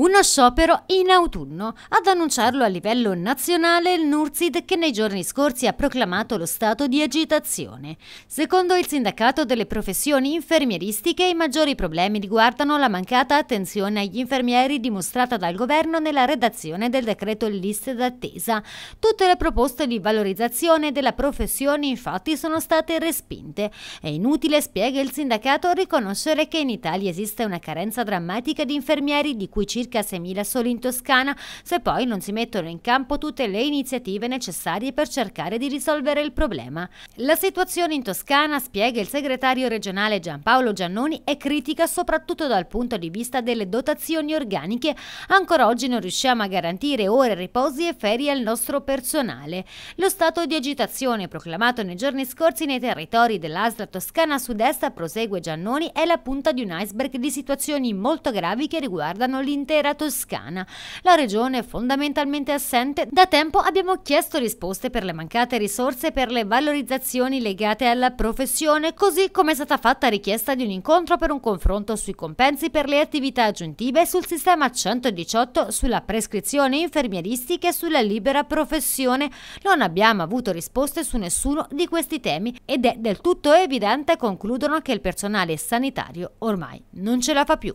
Uno sciopero in autunno. Ad annunciarlo a livello nazionale il NURSID che nei giorni scorsi ha proclamato lo stato di agitazione. Secondo il sindacato delle professioni infermieristiche i maggiori problemi riguardano la mancata attenzione agli infermieri dimostrata dal governo nella redazione del decreto liste d'attesa. Tutte le proposte di valorizzazione della professione infatti sono state respinte. È inutile, spiega il sindacato, riconoscere che in Italia esiste una carenza drammatica di infermieri di cui circa circa 6.000 soli in Toscana, se poi non si mettono in campo tutte le iniziative necessarie per cercare di risolvere il problema. La situazione in Toscana, spiega il segretario regionale Giampaolo Giannoni, è critica soprattutto dal punto di vista delle dotazioni organiche. Ancora oggi non riusciamo a garantire ore, riposi e ferie al nostro personale. Lo stato di agitazione proclamato nei giorni scorsi nei territori dell'Asla Toscana Sud-Est, prosegue Giannoni, è la punta di un iceberg di situazioni molto gravi che riguardano l'interno dell'intera Toscana. La regione è fondamentalmente assente. Da tempo abbiamo chiesto risposte per le mancate risorse per le valorizzazioni legate alla professione, così come è stata fatta richiesta di un incontro per un confronto sui compensi per le attività aggiuntive sul sistema 118 sulla prescrizione infermieristica e sulla libera professione. Non abbiamo avuto risposte su nessuno di questi temi ed è del tutto evidente, concludono, che il personale sanitario ormai non ce la fa più.